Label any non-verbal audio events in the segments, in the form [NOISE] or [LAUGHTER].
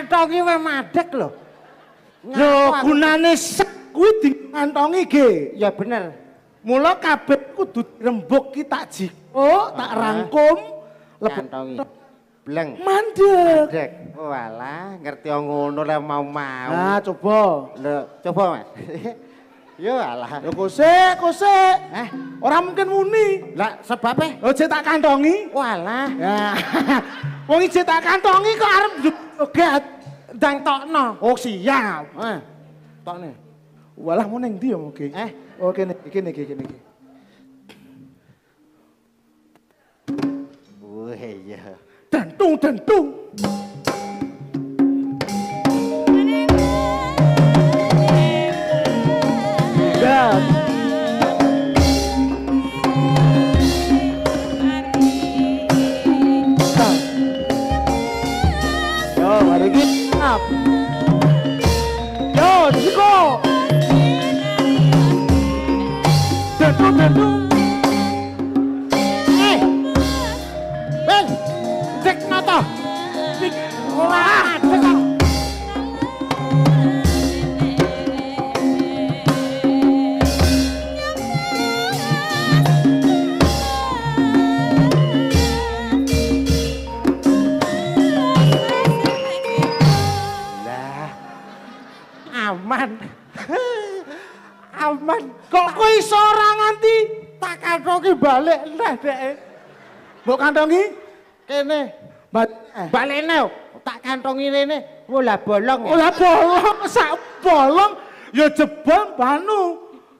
ngantongi we madek lho. Lho gunane sek kuwi dingantongi ge. Ya bener. Mula kabeh kudu rembuk ki tak jikuk, tak rangkum lebentongi. Bleng. Mandek. Walah, oh, ngerti ngono le mau-mau. Nah, coba. coba, Mas. [LAUGHS] Ya alah. Lho kusik, kusik. Eh, ora mungkin muni. Lah sebab e? Lho jek tak kantongi. Walah. Ya. [LAUGHS] Wong jek tak kantongi kok arep joget oh, dang tokno. Oh siap. Eh. Tokne. Walah muni ndi ya mugi. Eh, oh kene iki niki kene iki. Oh iya. dentung. Dentung. Remember kantongi? Kene. balik eh. neo oh. tak kantongi rene. bola oh, bolong. bola ya. oh, bolong, sak bolong ya jebol banu.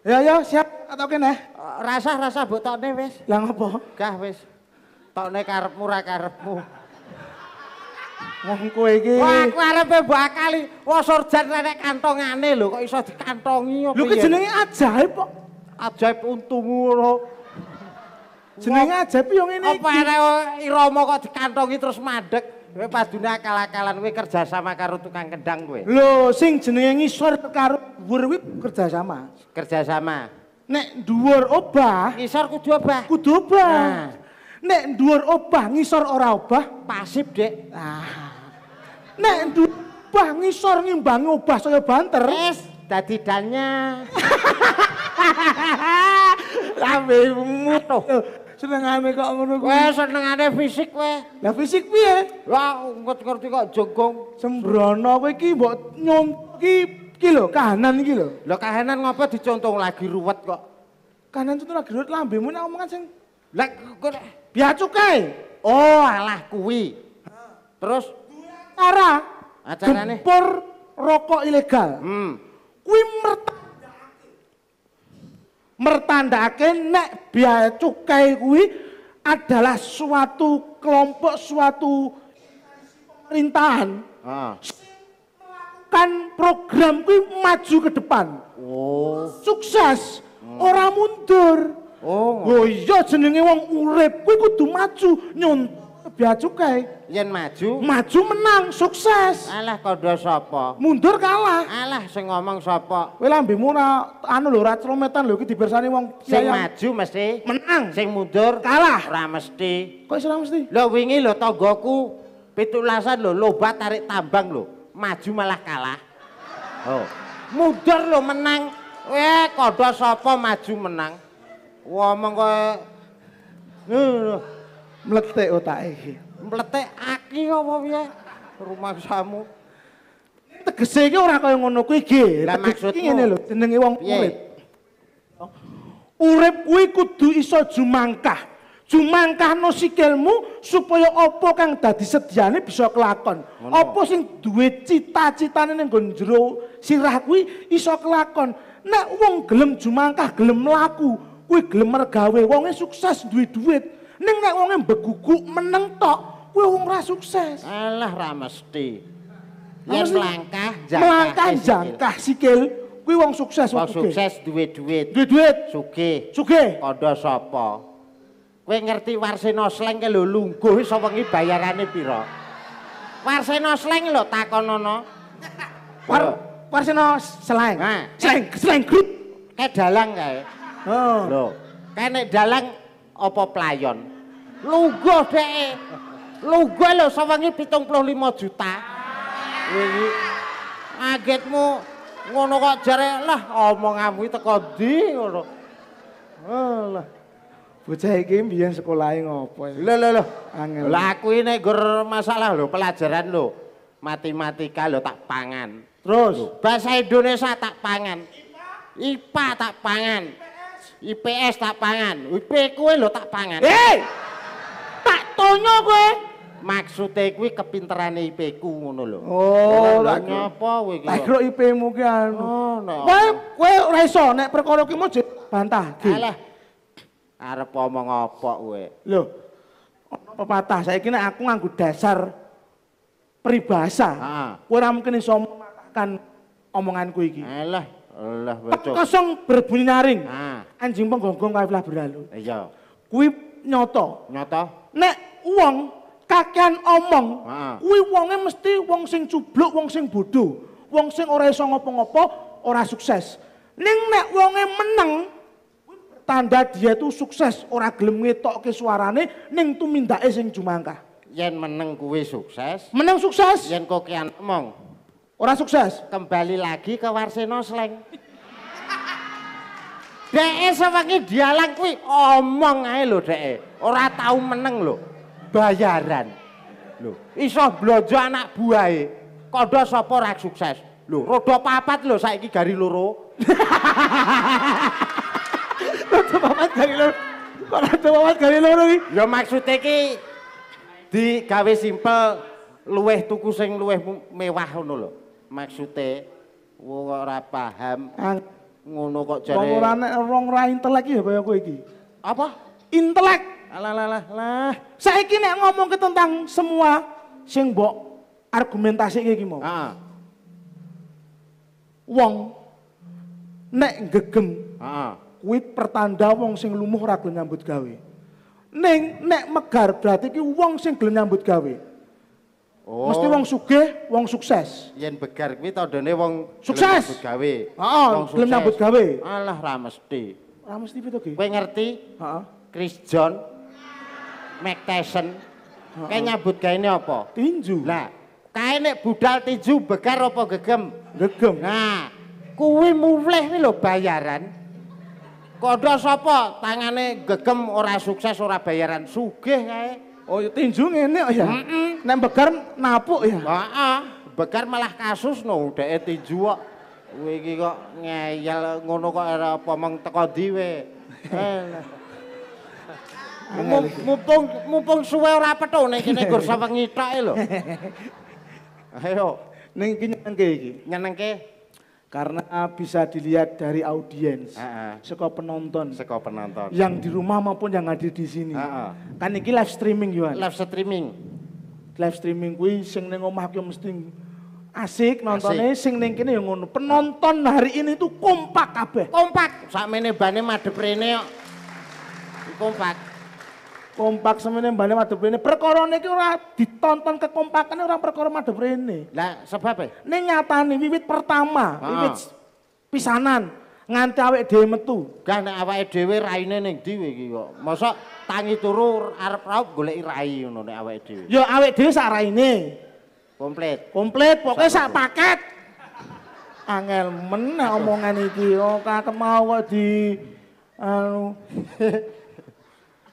Ya ya siap atau kene? Eh, rasa rasa botol wis. Lah ngopo? Gah wis. Tokne karepmu ra karepmu. Wong kowe iki. Wah, aku arepe kali, wah sorjan renek kantongane lho kok iso dikantongi opo. Lho ya? ki jenenge ajaib kok. Ajaib untungmu lho. Jenenge aja yo ngene iki. Apa ene irama kok dikantongi terus madek. Kowe padune akal-akalan kowe kerja sama karo tukang kendang kowe. Lho, sing jenenge ngisor karo dhuwur kerja sama. Kerja sama. Nek dhuwur obah, ngisor kudu obah. Kudu obah. Nah. Nek dhuwur obah ngisor ora obah, pasif, Dek. Ah. Nek dhuwur obah ngisor ngimbangi obah saya banter. Yes, dadi Hahaha. Lambemu [LAUGHS] mutoh. Senengane kok ngono kuwi. Wes senengane fisik kowe. Lah fisik piye? Lah ngerti kok jogong. Sembrono kowe iki mbok nyom ki ki lho kahanan iki lho. Lah kahanan ngapa dicontoh lagi ruwet kok. Kahanan contoh lagi ruwet lambemu nek omongan sing lah kok biar cukai. Oh alah kuwi. Terus acara acarane gempur rokok ilegal. Hmm. Kuwi mertek mertandake nek biaya cukai kuwi adalah suatu kelompok suatu pemerintahan ah. melakukan program kuwi maju ke depan oh. sukses hmm. orang mundur oh, oh iya jenenge wong urip kuwi kudu maju nyontoh bea cukai yen maju maju menang sukses alah kondo sopo mundur kalah alah sing ngomong sopo wih lambi muna anu lho racel metan lho di bersani wong sing maju mesti menang sing mundur kalah ramesti kok isi ramesti lho wingi lho togoku pitulasan lho loba tarik tambang lho maju malah kalah oh mundur lho menang wih kondo sopo maju menang ngomong kok mletik otake iki. Mletik aki apa piye? Rumah samu. Tegese iki ora kaya ngono kuwi nggih. Tegese iki ngene lho, jenenge wong urip. Urip kuwi kudu iso jumangkah. Jumangkahno sikilmu supaya apa kang dadi sediane bisa kelakon. Apa sing duwe cita-citane ning nggon jero sirah kuwi iso kelakon. Nek wong gelem jumangkah, gelem laku, kuwi gelem mergawe, wonge sukses duwe duit. Ning nek wong e beguku meneng tok, kuwi wong ora sukses. Alah ra mesti. Yen melangkah jangkah. Melangkah jangkah sikil. Kuwi wong sukses wong sukses duit-duit. Duit-duit. Sugih. Sugih. Kandha sapa? Kowe ngerti Warsena Sleng ke lho lungguh iso wengi bayarane pira? Warsena Sleng lho takonono. War Warsena Sleng. Sleng, Sleng Group. Kayak dalang kae. Oh. Lho, kae nek dalang apa playon? Lugo deh Lugo pitung puluh lima juta. ini kagetmu ngono kok jare lah omonganmu teko di ngono. Eh, lah. Bocah iki mbiyen sekolahe ngopo? Ya? Lho lho lho. Lah aku ini gur masalah lho pelajaran lho. Matematika lho tak pangan. Terus bahasa Indonesia tak pangan. IPA, IPA tak pangan. IPS tak pangan, IP kue lo tak pangan. Hei, eh! tak tonyo kue. Maksudnya kue kepinteran IP ku ngono lo. Oh, lah nyapa kue kira. Lah kira IP mu ki anu. Oh, no. Kue, kue reso, nek perkara ki mau bantah. Alah, arep omong apa kue. Loh, pepatah saya kira aku nganggu dasar peribahasa. Heeh. Kowe mungkin iso mematahkan omonganku iki. Alah, alah bocok. Kosong berbunyi naring. Heeh anjing penggonggong kae lah berlalu. Iya. Kuwi nyoto. Nyoto. Nek uang kakean omong, kuwi uangnya mesti wong sing cubluk, wong sing bodoh, wong sing ora iso ngopo-ngopo, ora sukses. Ning nek uangnya menang tanda dia tuh sukses, ora gelem ke suarane ning tumindake sing jumangkah. Yen meneng kue sukses. Meneng sukses. Yen kokean omong. Ora sukses. Kembali lagi ke Warseno Sleng. Deke sewengi dialang kuwi omong ayo lo deke. Ora tau meneng lo Bayaran. lo iso blonjo anak buai Kandha sapa ra sukses. lo rodo papat lho saiki gari loro. [LAUGHS] rodo papat gari loro. Kok rodo papat gari loro iki? Ya maksude di digawe simpel luweh tuku sing luweh mewah ngono lho. Maksude wong ora paham. Ang ngono kok jare. Wong ora nek wong ra intelek ya kaya kowe iki. Apa? Intelek. Lah lah lah lah. Saiki nek ngomong ke tentang semua sing mbok argumentasi iki mau. Heeh. Ah. Wong nek gegem. Heeh. Ah. Kuwi pertanda wong sing lumuh ra nyambut gawe. Ning nek megar berarti ki wong sing gelem nyambut gawe. Oh. Mesti wong sugih, wong sukses. Yen begar kuwi tandane wong sukses. gawe. Heeh, sukses. nyambut gawe. Alah ra mesti. Ra mesti piye to, Ki? Kowe ngerti? Heeh. Chris John. Mike Tyson. Kowe nyambut gawe apa? Tinju. Lah, kae nek budal tinju begar apa gegem? Gegem. Nah, kuwi mulih kuwi lho bayaran. Kodho sapa tangane gegem ora sukses ora bayaran sugih kae. Oh, tinju ngene oh ya. Heeh. Nek begar napuk ya? Heeh. Begar malah kasus no dhek tinju kok. Kowe iki kok ngeyel ngono kok ora apa meng teko diwe. Eh, mumpung mumpung suwe ora petone kene gur sapa tok e lho. Ayo, ning iki nyenengke iki. Nyenengke karena bisa dilihat dari audiens, uh seko penonton, seko penonton, yang di rumah maupun yang hadir di sini. Uh Kan ini live streaming Yuan. Live streaming live streaming kuwi sing ning omah ki mesti asik nontonnya asik. sing ning kene ya ngono. Penonton hari ini tuh kompak kabeh. Kompak. Sakmene bane madhep rene kok. Kompak. Kompak semene bane madhep rene. Perkara niki ora ditonton kekompakane ora perkara madhep rene. Lah sebab e? Ning nyatane wiwit pertama, oh. wiwit pisanan nganti awake dhewe metu gak nek awake dhewe raine ning dhewe iki kok masa tangi turu arep raup golek rai ngono nek awake dhewe ya awake dhewe sak raine komplit komplit pokoke sak paket angel meneh omongan iki oh kakek mau kok di anu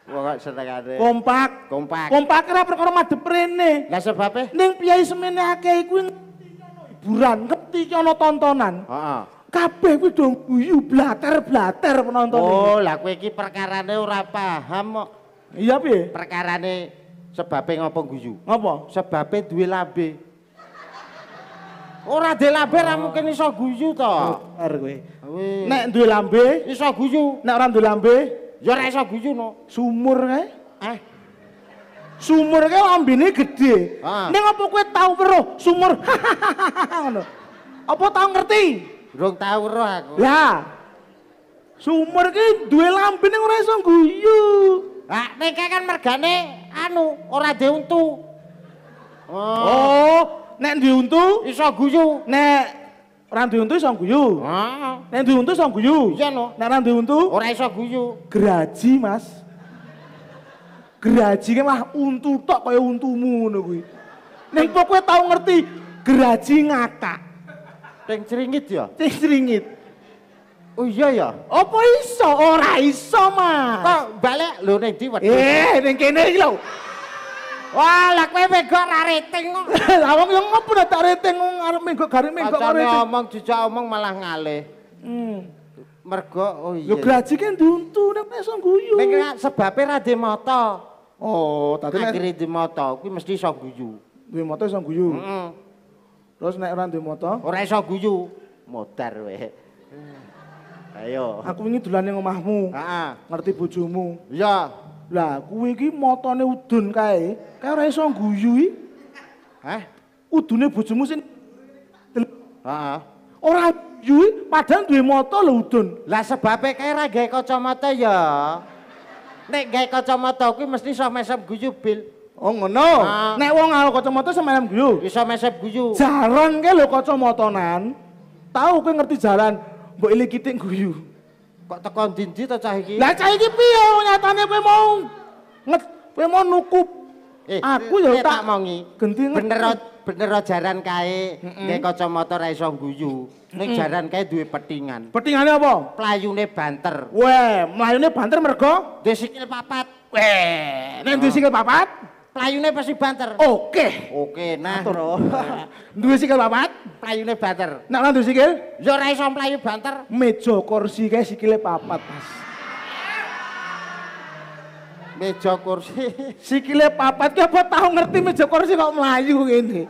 Wong gak setengah Kompak, kompak. Kompak kira perkara madep rene. Lah sebabe? Ning piyai semene akeh iku ngerti hiburan, ngerti ana tontonan. Heeh. kabeh kuwi dong guyu blater-blater penonton. Oh, lah kowe iki perkarane ora paham kok. Iya piye? Perkarane sebabe ngopo guyu? Ngopo? Sebabe duwe lambe. Ora duwe lambe ora mungkin iso guyu to. Bener kowe. Nek duwe lambe iso guyu, nek ora duwe lambe ya ora iso guyu no. Sumur kae. Eh. Sumur kae lambene gedhe. Ah. Ning apa kowe tau weruh sumur? [LAUGHS] Ngono. apa tau ngerti? Rong tau roh aku. Ya, Sumur ki duwe ning ora iso guyu. Lah nek kan mergane anu ora diuntu. Oh. oh, nek diuntu iso guyu. Nek ora diuntu iso guyu. Heeh. Nek diuntu iso guyu. Iya no. Nek ora diuntu ora iso guyu. Geraji, Mas. Geraji ki mah untu tok kaya untumu ngono kuwi. Ning kowe tau ngerti geraji ngakak. Teng ceringit ya? Teng ceringit. Oh iya ya. Apa iso? Ora iso, Mas. Kok balik lho ning ndi wedi? Eh, ning kene iki lho. Wah, lah kowe menggo ra rating kok. [LAUGHS] Lah wong yo ngopo tak rating arep menggo gare menggo karo rating. omong jejak omong malah ngalih. Hmm. Mergo oh iya. Lho iya. graji kan diuntu nek iso guyu. Nek sebabe ra di moto. Oh, tadi nek di moto kuwi mesti iso guyu. Duwe moto iso guyu. Heeh. Mm -mm. Terus nek ora duwe moto? Ora iso guyu. Modar wae. Ayo. Aku wingi dolane omahmu. Heeh. Ngerti bojomu. Iya. Lah kuwi iki motone udun kae. Kae ora iso guyu iki. Hah? Udune bojomu sing Heeh. Ora guyu padahal duwe moto lho udun. Lah sebabe kae ra gawe kacamata ya. Nek gawe kacamata kuwi mesti iso mesem guyu bil. Oh ngono. Ah. Nek wong ala kacamata semelem guyu. Iso mesep guyu. Jaran ke lho kacamatanan. Tahu kowe ngerti jalan, mbok ilik guyu. Kok teko ndi-ndi ta cah iki? Lah cah iki piye nyatane kowe mau nget kowe mau nukup. Eh, aku eh, yo eh, tak, tak mongi. Genti bener bener jaran kae nek kacamata ra iso guyu. Nek jaran kae duwe petingan. Petingane apa? Playune banter. Weh, mlayune banter mergo duwe sikil papat. Weh, nek duwe sikil papat? playune pasti banter. Oke. Oke, nah. Atur. [LAUGHS] Duwe sikil papat, playune banter. Nek lan duwe sikil? Ya ora iso mlayu banter. Meja kursi kae sikile papat, Mas. Meja kursi. [LAUGHS] Sikile papat ki apa tau ngerti meja kursi kok mlayu ngene.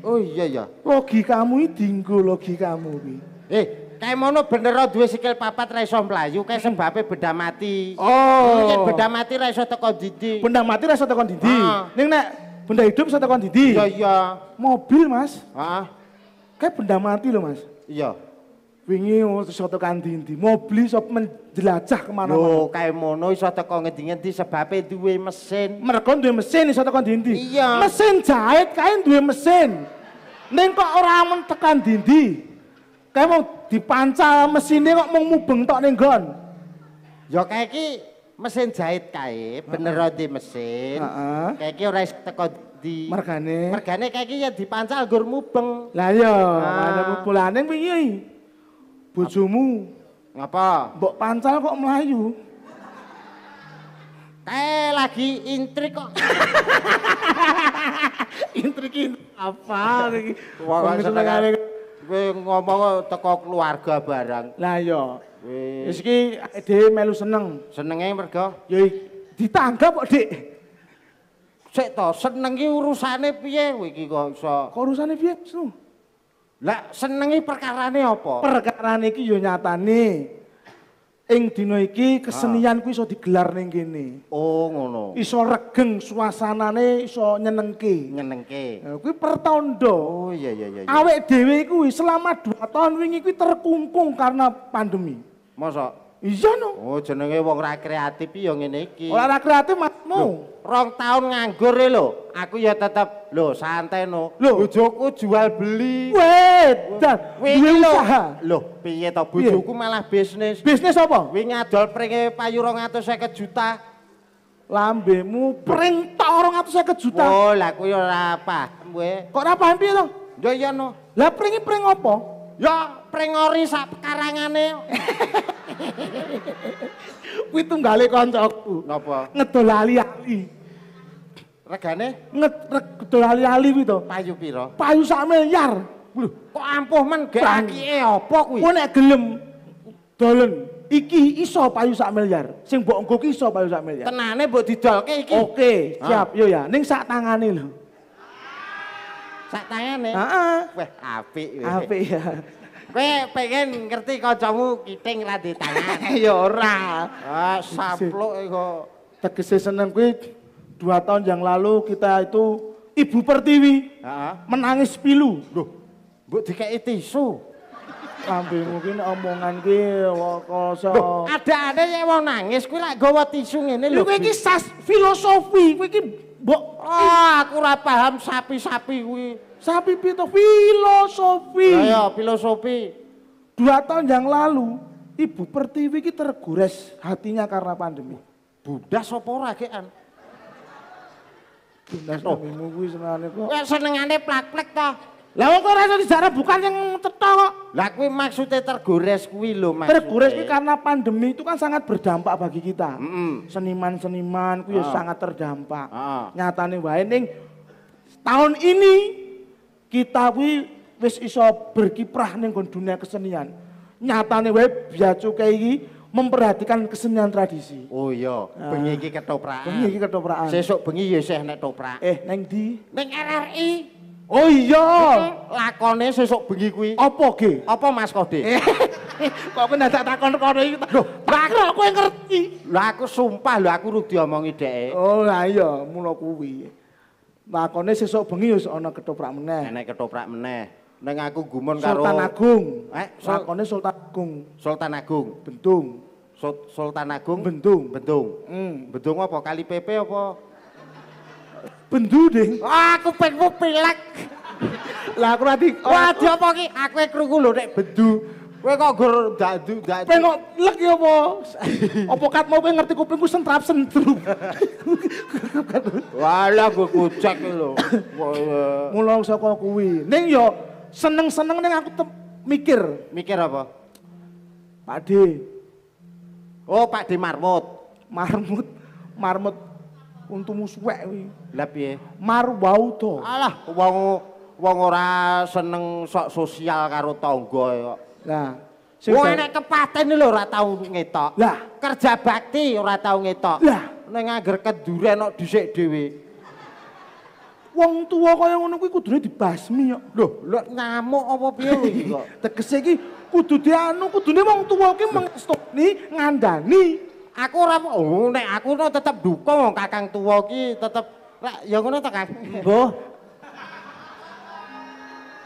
Oh iya ya. kamu iki dinggo kamu iki. Eh, Kayak mono bener duwe sikil papat ra iso mlayu kae sembabe benda mati. Oh. Mungkin benda mati ra iso teko dindi. Benda mati ra iso teko dindi. Ah. Ning nek benda hidup iso teko dindi. Iya iya. Mobil Mas. Heeh. Ah. Kae benda mati lho Mas. Iya. wingi iso tekan ndi-ndi, mobil iso menjelajah kemana mana Lho, kae mono iso teko ngendi-ngendi sebape dua mesin. Mergo dua mesin iso teko ndi-ndi. Iya. Mesin jahit kae dua mesin. Neng kok orang men dindi, kayak mau dipancal mesinnya kok mau mubeng tok ning nggon. Ya kae mesin jahit kae, bener uh di mesin. Heeh. Uh -uh. Kae ora teko di mergane. Mergane kae ya dipancal gur mubeng. Lah iya, nah. ada pupulane wingi. Bojomu ngapa? Mbok pancal kok melayu. Eh lagi intrik kok. [LAUGHS] intrik apa? lagi? senengane Kowe ngomong teko keluarga barang. Lah iya. Wis iki dhewe melu seneng. Senenge mergo ya ditanggap kok, Dik. Sik to, seneng ki urusane piye kowe iki kok iso? Kok urusane piye, Lah senengi perkarane apa? Perkarane iki ya nyatane ing dina iki kesenian kuwi iso digelar ning kene. Oh, ngono. Iso regeng suasanane iso nyenengke. Nyenengke. Ya, kuwi pertanda. Oh, iya iya iya. iya. Awek dhewe kuwi selama 2 tahun wingi kuwi terkungkung karena pandemi. Masa Iya no. Oh jenenge wong ra kreatif ya ngene iki. Ora ra kreatif masmu. Rong tahun nganggur e, lho. Aku ya tetap lho santai no. Lho bojoku jual beli. Wedan. Wingi lho. Lho piye to bojoku malah bisnis. Bisnis apa? Wingi adol pringe payu 250 juta. Lambemu pring tok 250 juta. Oh lah aku ya ora paham kowe. Kok ora paham piye to? Ya iya no. Lah pringi pring apa? Ya pring ori sak karangane. [LAUGHS] Kuwi tunggale kancaku. Napa? Ngedol ali-ali. Regane? Ngedol ali-ali kuwi to. Payu pira? Payu sak miliar. Lho, kok ampuh men gek akike apa kuwi? Kuwi nek gelem dolen iki iso payu sak miliar. Sing mbok engko iso payu sak miliar. Tenane mbok didolke iki. Oke, ah. siap yo ya. Ning sak tangane lho. Sak tangane? Heeh. Wah, apik. Apik ya. Kowe pengen ngerti kancamu kiting ra di tangan. [LAUGHS] ya ora. Ah, sapluk kok. Tegese seneng kuwi dua tahun yang lalu kita itu Ibu Pertiwi Aa. menangis pilu. Loh, mbok dikeki tisu. Lambe mungkin omongan ki wakoso. Ada-ada ya wong nangis kuwi lak gawa tisu ngene lho. Lho kuwi iki filosofi, kuwi iki Mbok oh, aku ora paham sapi-sapi kuwi. Sapi pito filosofi. Lah ya filosofi. Dua tahun yang lalu Ibu Pertiwi ki tergores hatinya karena pandemi. Budas sopora ora kean? Budas oh. namimu kuwi senengane kok. Ya senengane plak-plek lah wong kok rasa sejarah bukan yang cetha kok. Lah kuwi maksude tergores kuwi lho Mas. Tergores kuwi karena pandemi itu kan sangat berdampak bagi kita. Seniman-seniman kuwi oh. sangat terdampak. Oh. Nyatane wae ning tahun ini kita kuwi wis iso berkiprah ning dunia kesenian. Nyatane wae biaya cukai iki memperhatikan kesenian tradisi. Oh iya, nah. bengi iki ketoprak. Bengi iki ketoprakan. Sesuk bengi ya isih nek toprak. Eh, neng di? Neng RRI. Oh iya. Lakone sesuk bengi kuwi. Apa ge? Apa Mas Kode? Eh, [LAUGHS] kok kowe ndadak takon kono iki? Lho, bakro kowe ngerti. Lho aku sumpah lho aku rugi omongi dheke. Oh la iya, mulo kuwi. Lakone sesuk bengi ya, ana ketoprak meneh. Nek ketoprak meneh. Neng aku gumun karo Sultan Agung. Eh, lakone Sultan Agung. Sultan Agung. Bentung. Sultan Agung Bendung, Bendung. Hmm. Bendung apa? Kali Pepe apa? bendu ding. Wah, aku pengmu pilek. lah aku nanti. Wah, dia apa ki? Aku yang kerugu loh, nek bendu. Kowe kok gur dadu dadu. Pengo lek ya apa? Apa kat mau ngerti kupingku sentrap sentru. Walah gue kucek lho. Mulai saka kuwi. Ning yo seneng-seneng ning aku mikir. Mikir apa? Pakde. Oh, Pakde Marmut. Marmut. Marmut untumu suwek kuwi. Lah piye? Marwau to. Alah, wong wong ora seneng sok sosial karo tangga e kok. Lah, sing oh, nek kepaten lho ora tau ngetok. Lah, kerja bakti ora tau ngetok. Lah, ning anggar kenduren kok dhisik dhewe. Wong tuwa kaya ngono kuwi kudune dibasmi kok. Lho, lek ngamuk apa piye kuwi [LAUGHS] kok. Tegese iki kudu dianu, kudune wong tuwa ki ni, ngandani. aku ora oh nek aku no tetep dukung kakang tuwa ki tetep lek ya ngono ta kan mbuh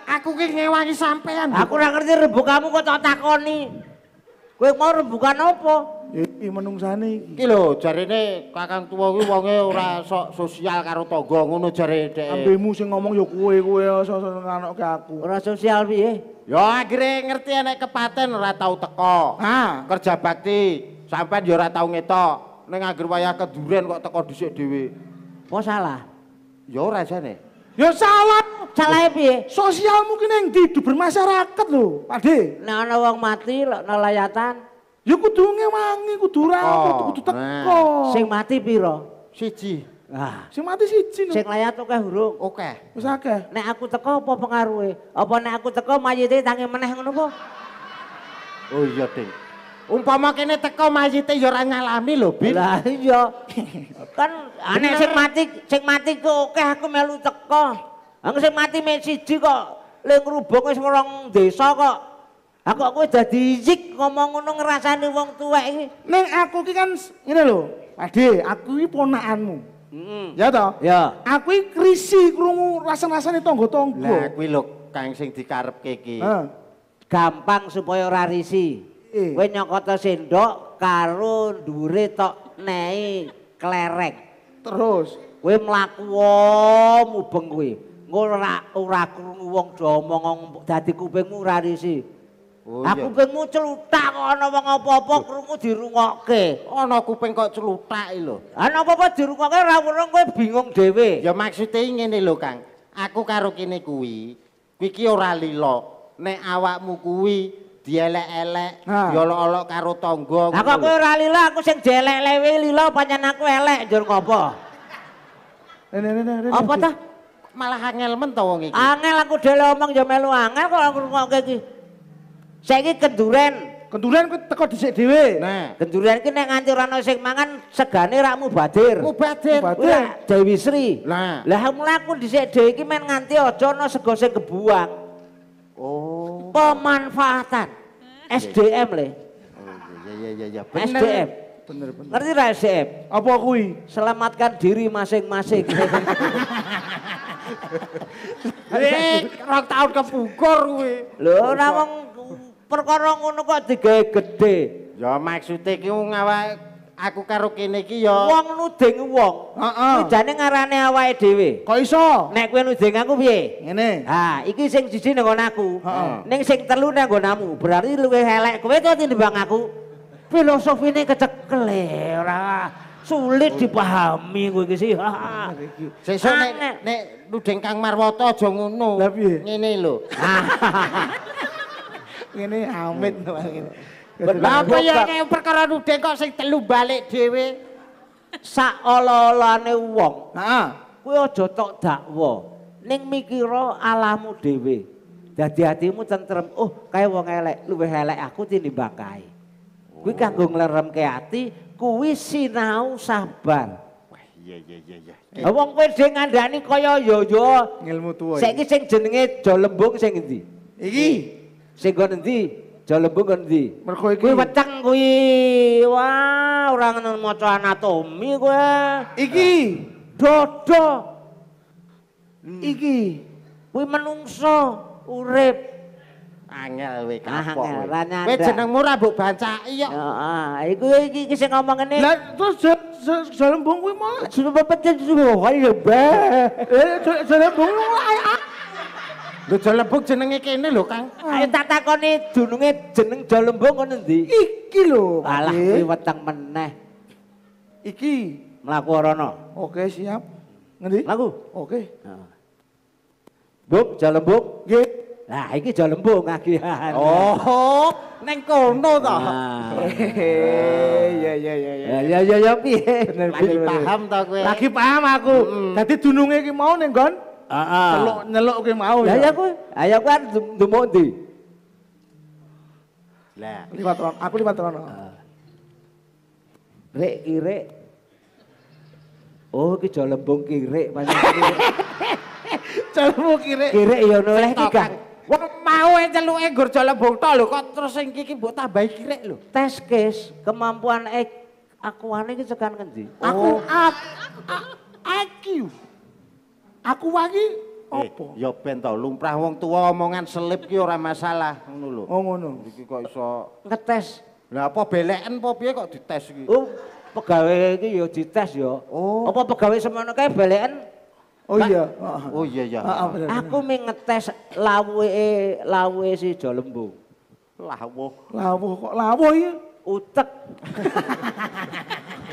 aku ki ngewangi sampean aku ora ngerti rebu kamu kok tak takoni kowe mau rembukan apa iki menungsane iki ki lho jarene kakang tuwa ki wonge ora sok sosial karo tangga ngono jare dhek ambemu sing ngomong ya kowe kowe sok nganokke aku ora sosial piye Ya akhirnya ngerti enek kepaten ora tau teko. Ha, kerja bakti. Sampai yo ya tahu tau ngetok. Ning agar wayah keduren kok teko dhisik dewi kok oh, salah? Ya ora jane. Ya salah. Salah piye? Sosialmu ki ning ndi bermasyarakat lho, Pakde. Nek ana mati lek layatan. Ya kudu ngewangi, kudu ora, oh, kudu teko. Nah. Sing mati pira? Siji. Nah. Sing mati siji lho. Sing layat akeh hurung. Oke. Wis akeh. Nek aku teko apa pengaruhe? Apa nek aku teko mayite tangi meneh ngono apa? Oh iya, Ding. Umpama kene teko majite ya ora nyalami lho, Bin. Lah iya. kan aneh sing mati, sing mati kok oke aku melu teko. Aku sing mati mek siji kok ling rubung wis ngorong desa kok. Aku aku dadi izik ngomong ngono ngrasani wong tuwek iki. Ning aku ki kan ngene lho, Pakde, aku iki ponakanmu. Mm Ya toh? Ya. Aku iki krisi krungu rasa-rasane tangga-tangga. Lah kuwi lho Kang sing dikarepke iki. Gampang supaya ora risi. Kowe nyokot sendok karo dure tok nei klereng. Terus kowe mlaku mubeng kowe. Ora ora krungu wong do omong dadi kupingmu ora risi. Oh, aku pengmu celutak kok ana wong apa-apa krungu dirungokke. Ana kuping kok celutak lho. Ana apa-apa dirungokke ora urung kowe bingung dhewe. Ya maksude ngene lho Kang. Aku karo kene kuwi, kuwi ki ora lila. Nek awakmu kuwi dielek-elek, nah. diolok-olok karo tangga. Aku kok kowe ora lila aku sing dielek-lewe lila pancen aku elek njur ngopo? Apa ta? Malah angel men to wong iki. Angel aku dhewe omong ya melu angel kok aku ngomongke iki. Saiki kenduren. Kenduren kuwi teko dhisik dhewe. Nah, kenduren iki nek nganti ora ana sing mangan segane ra mubadir. Mubadir. Dewi Sri. Lah, lah mlaku dhisik dhewe iki men nganti aja ana sego sing kebuang. Oh. Pemanfaatan. SDM le. Oh, ya ya ya ya. SDM. Bener bener. Ngerti ra SDM? Apa kuwi? Selamatkan diri masing-masing. [LAUGHS] Eh, rak tahun kepukur kuwi. Lho, namung perkara ngono kok digawe gedhe. Ya maksude ki ngawak aku karo kene iki ya wong nuding wong heeh uh -uh. jane ngarane awake dhewe kok iso nek kowe nuding aku piye ngene ha iki sing siji nang aku heeh uh -uh. ning sing telu nang namu berarti luwih elek kowe to timbang aku filosofine kecekle ora sulit dipahami kowe iki sih heeh sesuk nek nek Nudeng Kang Marwoto aja ngono lha piye ngene lho [LAUGHS] ngene amit to ngene Lha ya nek perkara nudeng kok sing telu balik dhewe sak ololane alane wong. Heeh. Kuwi aja tok dakwa. Ning mikira alamu dhewe. Dadi hatimu tentrem. Oh, kae wong elek, luwih elek aku tinimbang kae. Kuwi oh. kanggo ngleremke ati, kuwi sinau sabar. Iya iya iya iya. Lah wong kowe dhewe ngandani kaya ya ya ilmu tuwa. Saiki sing jenenge Jo Lembung sing endi? Iki. Sing nggon endi? Jalebu kan di. Merkoi kui wacang kui. Wah, orang nang anatomi gue. Iki dodo. Hmm. Iki kui menungso urep. Angel we ah, kapok. Angel jeneng murah mbok baca iya. Heeh, ah, iku iki iki sing ngomong ngene. Lah terus jalan bung kuwi mau jeneng bapak jeneng bung Eh jalan bung ayo. Lho Jalembung jenenge kene lho Kang. Ayo tak takoni dununge jeneng Jalembung ngono ndi? Iki lho. Alah kuwi weteng meneh. Iki mlaku rono. Oke, siap. Ngendi? Mlaku. Oke. Heeh. Bu, Jalembung? Nggih. Lah iki Jalembung agihan. Oh, neng kono to. Ya ya ya ya. Ya ya ya piye? Lagi paham to kowe? Lagi paham aku. Dadi dununge iki mau ning nggon? Heeh. Ah, ah. nyeluk ke mau. ya iya kuwi, ha ah, ya kuwi ndemuk kan ndi? Lah, liwat Aku lima rono. Rek irek. Oh, iki jolembung kirek pancen. [LAUGHS] Jolembung kirek. Kirek ya noleh iki gak. Wong mau celuke e jalan jolembung tok lho kok terus sing iki mbok tambahi kirek lho. Tes case kemampuan ek akuane iki tekan ngendi? Aku oh. IQ. aku wangi eh, apa eh, ya ben to lumrah wong tua omongan selip ki ora masalah ngono lho oh ngono iki kok iso ngetes lha apa beleken apa piye kok dites iki oh pegawai iki ya dites ya oh apa pegawai semono kae beleken Oh iya. Oh iya iya. Ah, ah, aku mung ngetes lawuhe lawuhe si Jolembu. Lawuh. Lawuh kok lawuh iki? Utek. [LAUGHS]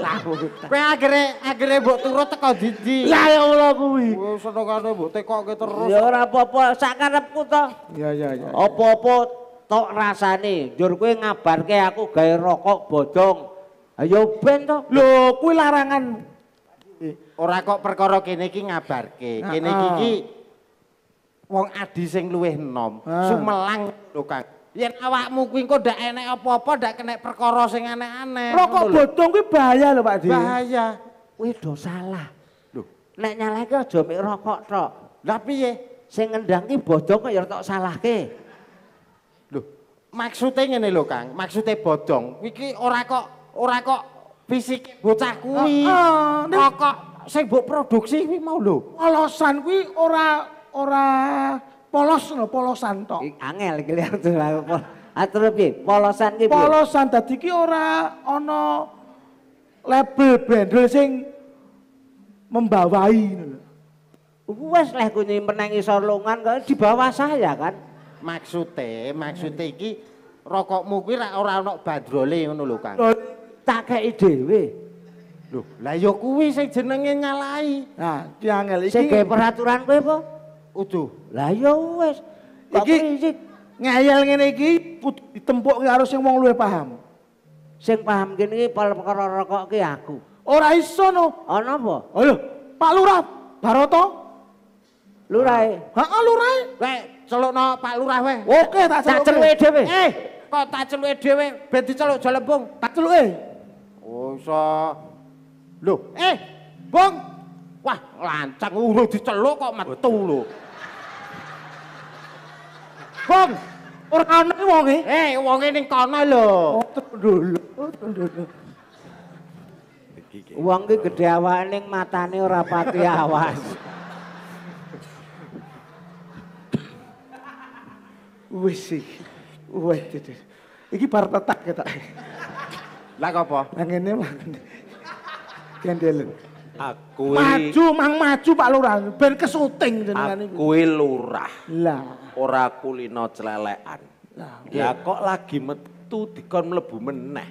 Lah, kowe akhire akhire mbok turu teko didi. Lah ya Allah kuwi. Wis oh, senengane mbok tekokke terus. Ya ora apa-apa, sak karepku to. Iya iya iya. Apa-apa tok rasane, njur kowe ngabarke aku gawe rokok bodong. Ayo ben to. Lho, kuwi larangan. Ora kok perkara kene iki ngabarke. Kene iki wong adi sing luweh enom. Sumelang lho, Kang. yen awakmu kuwi kok ndak enek apa-apa ndak kena perkara sing aneh-aneh. Rokok botong kuwi bahaya lho Pak Di. Bahaya. Kuwi do salah. Lho, nek nyalahke aja mek rokok tok. Lah piye? Sing ngendang ki bodong kok ya tok salahke. Lho, maksude ngene lho Kang, maksudnya botong kuwi ora kok ora kok fisik bocah kuwi. Oh, oh, rokok sing mbok produksi kuwi mau lho. Alasan kuwi ora ora polos no polosan tok. Angel iki aku polos. Atur piye? Polosan gitu. Polosan dadi ki ora ono label brandel sing membawai ngono Wes leh kunyi nyimpen nang isor di bawah saya kan. Maksude, maksude iki rokokmu kuwi ora ana bandrole ngono lho Kang. Tak kei dhewe. Lho, lah ya kuwi sing jenenge nyalai. Nah, diangel iki. Sing peraturan kowe apa? Kudu. Lah ya wis. Iki prinsip ngayal ngene iki kudu ditempuk karo sing wong luwih paham. Sing paham kene iki perkara rokok ki aku. Ora iso no. Ana apa? Ayo, oh, Pak Lurah Baroto. Lurah. Heeh, lurah. Kae celukno Pak Lurah weh. Oke, tak celuk. Tak celuke dhewe. Eh, kok tak celuke dhewe ben diceluk jalembung. Tak celuke. Oh, iso. Loh, eh, Bung. Wah, lancang urung diceluk kok metu lho. Kom. Ora ana wonge. Eh, wonge ning kono lho. Oh, Wong iki gedhe awake ning matane ora pati awas. Wis iki. Wis iki. Iki bar tetak ketak. Lah kok apa? Nang ngene lah. Gendelen. Aku maju mang maju Pak Lurah ben kesuting jenengan iku. Aku lurah. Lah, ora kulino celelekan. Lah, ya kok lagi metu dikon mlebu meneh.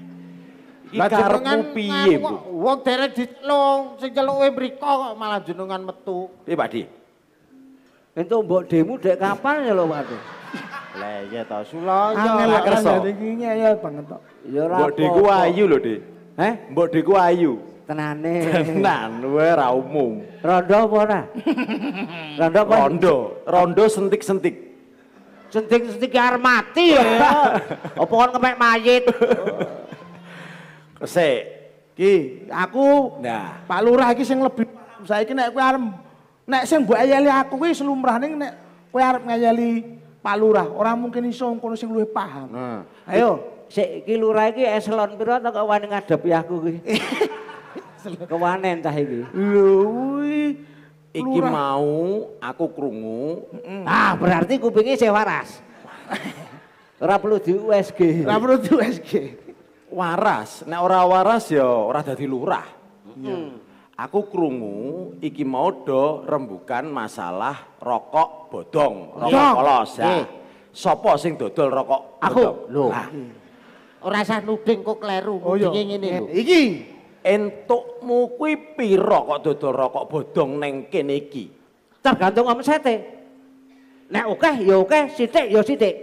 Iki jenengan piye, Bu? Wong derek ditlung, sing celuke mriko kok malah jenengan metu. Piye, Pak Di? Entuk mbok demu dek kapan ya lho, Pak Di? Lah iya ta, sulaya. Angel kersa. Ya banget tok. Ya ora. Mbok Diku ayu lho, Di. Heh? Mbok Diku ayu tenane. Tenan, kowe ra umum. Rondo apa ora? Rondo apa? Rondo, rondo sentik-sentik. Sentik-sentik arep mati ya. Iya. Apa kon kemek mayit? Sik, ki aku nah. Pak Lurah iki sing lebih saiki nek kowe arep nek sing mbok ayali aku kuwi slumrahane nek kowe arep ngayali Pak Lurah, ora mungkin iso kono sing luwih paham. Nah. Ayo, sik iki lurah iki eselon pira to kok wani ngadepi aku kuwi. [LAUGHS] Kewanen cah iki. Lho Iki mau aku krungu. Ah, berarti kupingnya isih waras. [LAUGHS] ora perlu di USG. Ora perlu di USG. Waras, nek ora waras ya ora dadi lurah. Iya. Hmm. Aku krungu iki mau do rembukan masalah rokok bodong, rokok polos ya. Eh. Sopo sing dodol rokok Aku. bodong? Aku. Lho. Iya. Ora usah nuding kok kleru, oh, iya. ngene lho. Iki entukmu kuwi pira kok dodol rokok bodong neng kene iki? Tergantung omsete. Nek oke, ya oke, sithik ya sithik.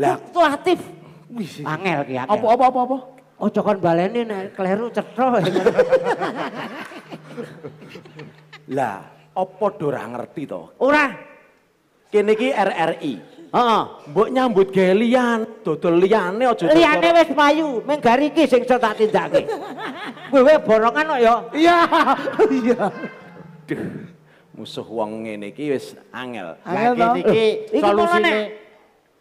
Lah aktif, Wis angel ki akeh. Apa apa apa apa? Aja kon baleni nek kleru cerro, [LAUGHS] Lah, apa do ora ngerti to? Ora. Kene iki RRI. Heeh, mbok nyambut gawe lian, dodol liyane aja. Liyane wis payu, ming iki sing iso tak tindake. [LAUGHS] Kowe borongan kok ya. Iya. [LAUGHS] Iya. Duh, musuh wong ngene iki wis angel. Lah iki solusine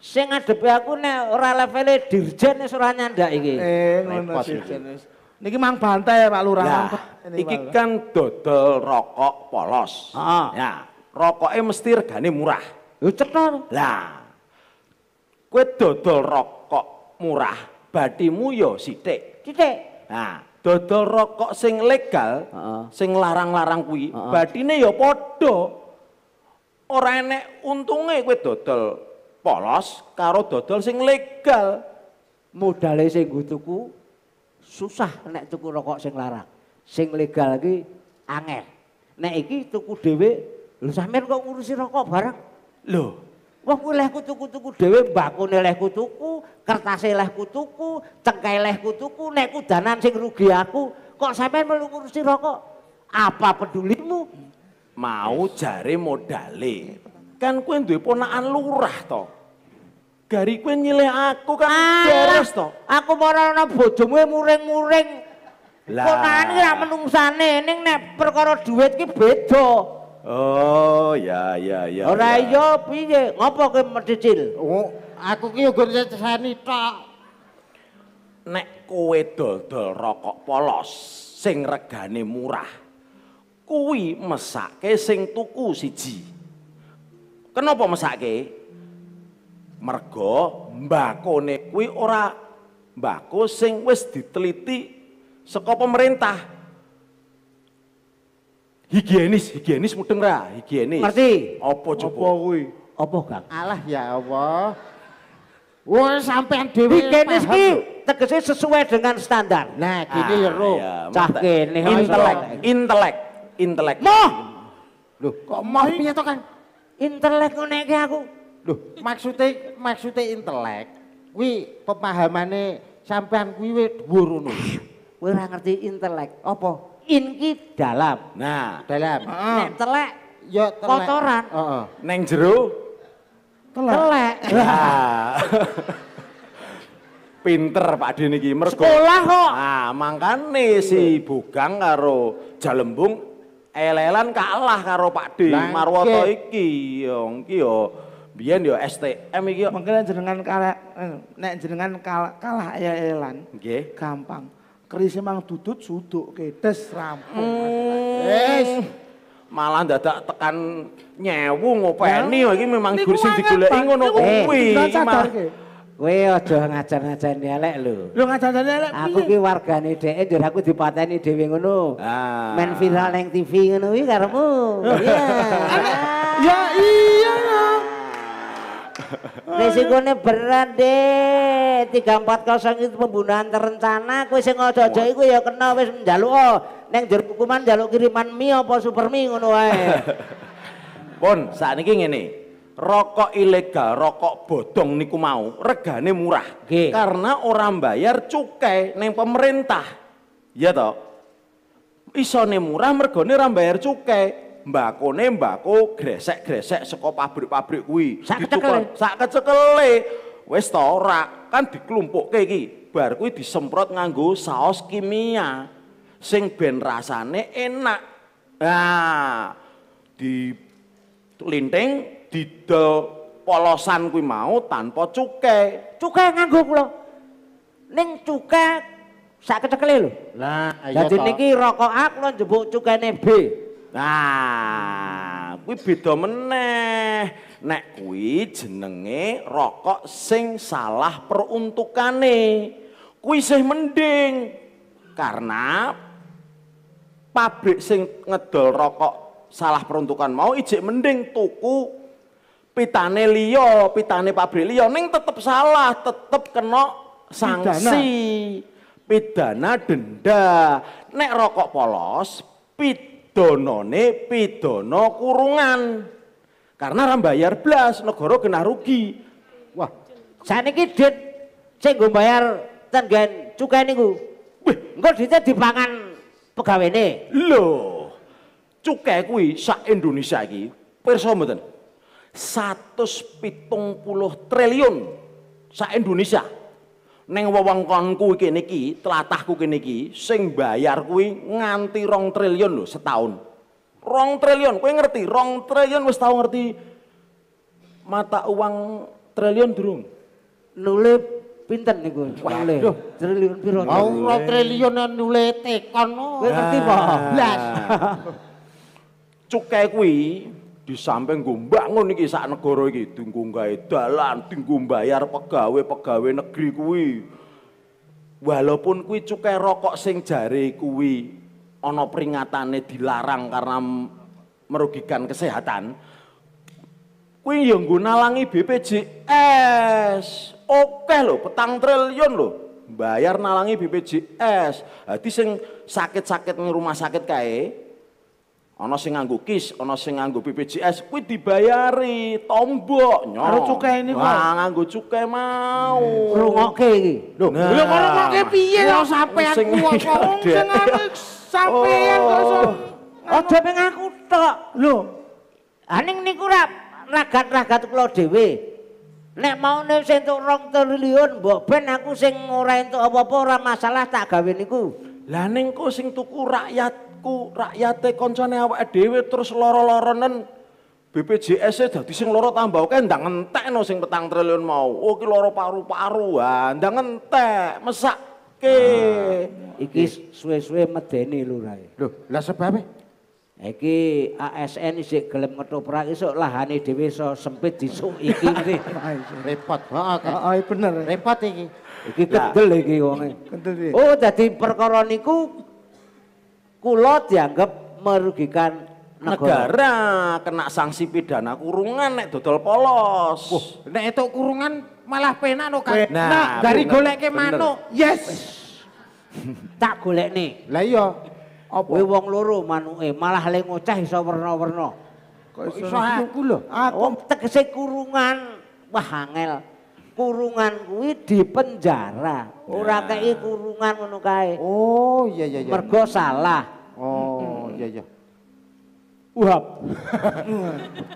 sing ngadepi aku nek ora levele dirjen wis ora nyandak iki. Eh, ngono dirjen Niki mang bantai ya, Pak Lurah. Iki kan dodol rokok polos. Heeh. Ya, rokoknya mesti regane murah. Yo cetha. Lah, kue dodol rokok murah, batimu yo ya sithik. Sithik. Nah, dodol rokok sing legal, uh -uh. sing larang-larang kuwi, uh -uh. batine yo ya padha. Ora enek untunge kue dodol polos karo dodol sing legal. Modale sing tuku susah nek tuku rokok sing larang. Sing legal lagi angel. Nek iki tuku dhewe, lu sampean kok ngurusi rokok barang? Loh, Wong kuwi lehku kutuku tuku dhewe mbakune lehku tuku, kertase lehku tuku, cengkeh lehku tuku, nek kudanan sing rugi aku, kok sampean melu ngurusi rokok? Apa pedulimu? Mau jare modale. Kan kowe duwe ponakan lurah to. Gari kowe nyilih aku kan ah, beres to. Aku ora ana bojomu eh, muring-muring. Lah ponakan ki ra menungsane, ning nek perkara dhuwit ki beda. Oh, ya ya ya. Ora iya piye? Ngopo kowe medecil? Oh, aku ki uga nyesani tok. Nek kowe dodol rokok polos sing regane murah. Kuwi mesake sing tuku siji. Kenapa mesake? Mergo mbakone kuwi ora mbako sing wis diteliti saka pemerintah. Higienis, higienis mudeng ra? Higienis. Ngerti? Apa coba? Apa kuwi? Apa, Kang? Alah ya Allah. Wah sampean dhewe higienis ki tegese sesuai dengan standar. Nah, gini ah, lho. Ya, Cah kene intelek, intelek, intelek. Moh. Loh, kok moh piye to, Kang? Intelek ngene iki aku. Loh, maksudnya maksudnya intelek kuwi pemahamane sampean kuwi dhuwur ngono. Kowe ora ngerti intelek. Apa? in ki dalam. Nah, dalam. Heeh. Nek telek ya telek. Kotoran. Heeh. Neng jero telek. Nah. [LAUGHS] Pinter Pak Dini niki mergo. Sekolah kok. Nah, mangkane si iya. Bugang karo Jalembung elelan kalah karo Pak D Marwoto iki. Ya iki yo biyen yo STM iki yo. Mengke jenengan kalah eh, nek jenengan kalah, kalah ya elelan. Nggih. Gampang keris emang dudut suduk kedes rampung mm. yes. malah dadak tekan nyewu ngopeni nah, iki memang gur sing digoleki ngono kuwi kowe aja ngajar-ngajari elek lho lho ngajar-ngajari elek aku ki wargane dhek ndur aku dipateni dhewe ngono ah. men viral ning TV ngono kuwi karepmu iya ya iya Resikonya berat deh wae 340 itu pembunuhan terencana kowe sing aja-aja iku ya kena wis njaluk oh ning jero hukuman njaluk kiriman mie apa super mie ngono wae [LAUGHS] pun sakniki ngene rokok ilegal rokok bodong niku mau regane murah Gih. karena orang bayar cukai neng pemerintah ya toh isone murah mergone ora bayar cukai mbakone mbako gresek-gresek saka pabrik-pabrik kuwi sak kecekele sak kecekele wis ta ora makan kayak gini bar kuwi disemprot nganggo saos kimia sing ben rasane enak nah di linting didol polosan kui mau tanpa cukai. Cukai nganggo kulo, Ning cukai sak kecekele lho. Lah, iya niki rokok aku kula njebuk cukaine B. Nah, kui beda meneh. Nek kuwi jenenge rokok sing salah peruntukane. Kuwi sih mending karena pabrik sing ngedol rokok salah peruntukan mau ijek mending tuku pitane liya, pitane pabrik liya ning tetep salah, tetep kena sanksi. Pidana, Pidana denda. Nek rokok polos, pidonone pidono kurungan. Karena rambayar bayar blas, negara kena rugi. Wah, niki dit saya gue bayar tenggen cukai niku. Wih, engko di dipangan pegawene. Loh, cukai gue sa Indonesia iki pirsa mboten? 170 triliun sa Indonesia. Neng wewengkonku iki niki, telatahku kene niki, sing bayar gue nganti rong triliun loh setahun. Rong triliun, kowe ngerti? Rong triliun wis tau ngerti mata uang triliun durung? Nule pinten niku? Nule. triliun piro? Mau rong triliun nule tekon. Kowe ngerti apa? Ah. Blas. [LAUGHS] Cukai kuwi di samping gue bangun nih kisah negoro gitu, tunggu gawe dalan, tunggu bayar pegawai-pegawai negeri kuwi. Walaupun kuwi cukai rokok sing jari kuwi ono peringatane dilarang karena merugikan kesehatan kuwi ya nggo nalangi BPJS oke lho petang triliun lho bayar nalangi BPJS dadi sing sakit-sakit ning rumah sakit kae ono sing nganggo KIS, ana sing nganggo BPJS kuwi dibayari tombok nyo. Karo cukai ini kok. Wah, nganggo cukai mau. Rungokke iki. Lho, nah. lho rungokke piye kok sampean kuwi kok sing [LAUGHS] sampean oh. terus aku tok lho aning niku rak ragat-ragat kula dhewe nek mau nek sing entuk rong triliun mbok ben aku sing ora entuk apa-apa ora masalah tak gawe niku lha ning ku sing tuku rakyatku rakyate koncane awake dhewe terus lara-laranen BPJS e dadi sing loro tambah kok ndang entekno sing petang triliun mau oh ki lara paru-paru ha ndang entek mesak Oke. Ah, iki iya. suwe-suwe medeni lurae. Lho, lah sebabe? Nah, iki ASN isih gelem ngetoprak isuk lahane dhewe iso sempit disuk iki [LAUGHS] Repot, heeh. Kan? Heeh bener. Repot iki. Iki kendel iki wonge. [LAUGHS] Kendel. Oh, dadi perkara niku kula dianggap merugikan negara. negara kena sanksi pidana kurungan nek dodol polos. Wah, nek itu kurungan malah penak no kan. dari golek ke mano? Yes. [LAUGHS] tak golek nih. Lah iya. Apa? Wih wong loro manu malah le ngoceh iso warna-warna. Kok iso, iso aku lho? Aku. Om tegese kurungan. Wah angel. Kurungan kuwi di penjara. Ora kei kurungan ngono kae. Oh iya iya iya. Mergo salah. Oh iya iya. Uhap.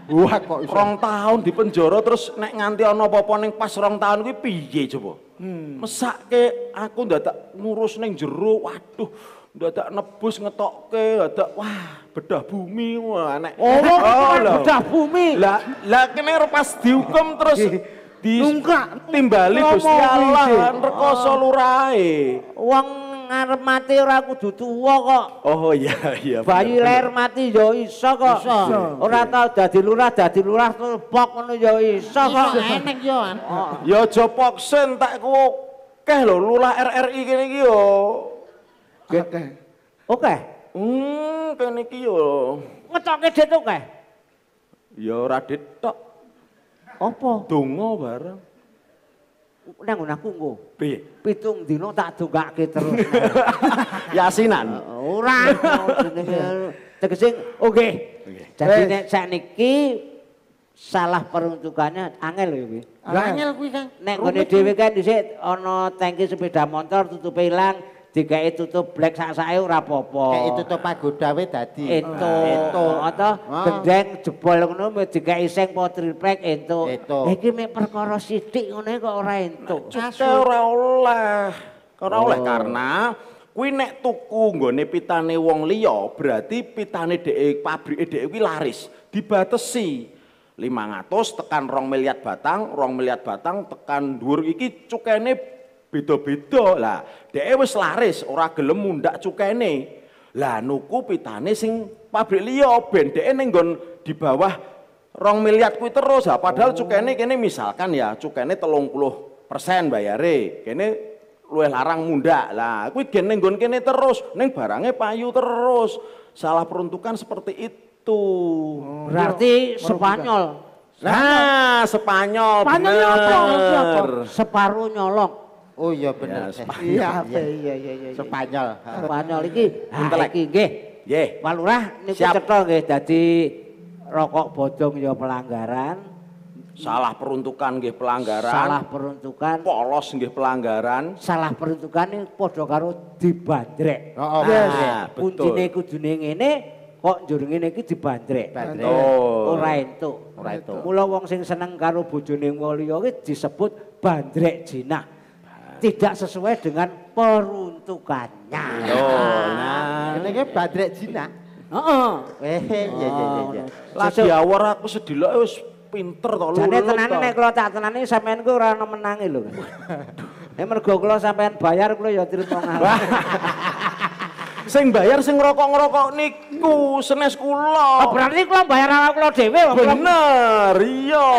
Wah [LAUGHS] kok iso. Rong tahun di penjara terus nek nganti ana apa-apa ning pas rong tahun kuwi piye coba? Hmm. Mesake aku ndadak ngurus ning jero, waduh ndadak nebus ngetokke, ndadak wah bedah bumi wah nek. Oh, [LAUGHS] oh bedah bumi. Lah lah kene pas dihukum terus di timbali Gusti Allah rekoso lurae. Wong ngarep mati ora kudu tuwa kok. Oh iya iya. Bayi lahir mati yo iso kok. Iso. Ora tau dadi lurah dadi lurah tepok ngono yo iso kok. Iso enek yo. Oh. Yo aja poksen tak ku keh lho lurah RRI kene iki yo. Oke. Oke. Oh, hmm, kene iki yo. Ngecoke dhek keh. Yo ora ditok. Apa? Donga bareng. nang aku nggo. Piye? Pitung dino tak dongake terus. [LAUGHS] Yasinan. Ora jenenge tegese oke. Jadi nek sakniki salah peruntukannya angel lho ya, kuwi. Angel kuwi Kang. Nek gone dhewe kan dhisik ana tangki sepeda motor tutupe ilang itu tuh black sak sae ora apa-apa. Kayak tutup pagoda we dadi. Itu. Itu ata gendeng jebol ngono mek iseng sing po triplek Itu. Eh, iki mek perkara sithik ngene kok ora entuk. Karena ora oleh. Ora oleh oh. karena kuwi nek tuku nggone pitane wong liya berarti pitane dhek pabrike dhek kuwi laris, dibatesi. 500 tekan 2 miliar batang, 2 miliar batang tekan dhuwur iki cukene beda-beda lah dhek e wis laris ora gelem mundak cukene lah nuku pitane sing pabrik liya ben dhek e ning nggon di bawah rong miliar kuwi terus ha padahal oh. cukene kene misalkan ya cukene telung puluh persen bayare kene luwih larang mundak lah kuwi gen ning nggon kene terus ning barangnya payu terus salah peruntukan seperti itu oh, berarti iya, Spanyol Nah, Spanyol, Spanyol bener. Nyolong, nyolong. Separuh nyolong. Oh iya bener. Ya, Spanyol. Iya, iya, iya, iya. Spanyol. Spanyol iki. Ha, ah, nggih. Nggih. Walurah niku cetha nggih dadi rokok bodong ya pelanggaran. Salah peruntukan nggih pelanggaran. Salah peruntukan. Polos nggih pelanggaran. Salah peruntukan ini padha karo dibandrek. Oh, oh nah, yes. Kuncine kudune ngene kok jurungin ini dibandrek. Oh. Ora entuk. Ora entuk. Mula wong sing seneng karo bojone wong liya disebut bandrek jinah. tidak sesuai dengan peruntukannya. Oh, ah, nah. Ini badrek jina. Oh, oh. Iya, iya, iya. Oh, Lagi awar aku sedih lah, wis pinter tau. Jadi tenang ini, kalau tak tenang ini, sampein gue rana menangi loh. Ini mergo kalau sampein bayar, gue ya cerita ngalah. [LAUGHS] sing bayar sing ngerokok-ngerokok niku senes kula. Oh, berarti kula bayar awak kula dhewe kok. Bener, iya.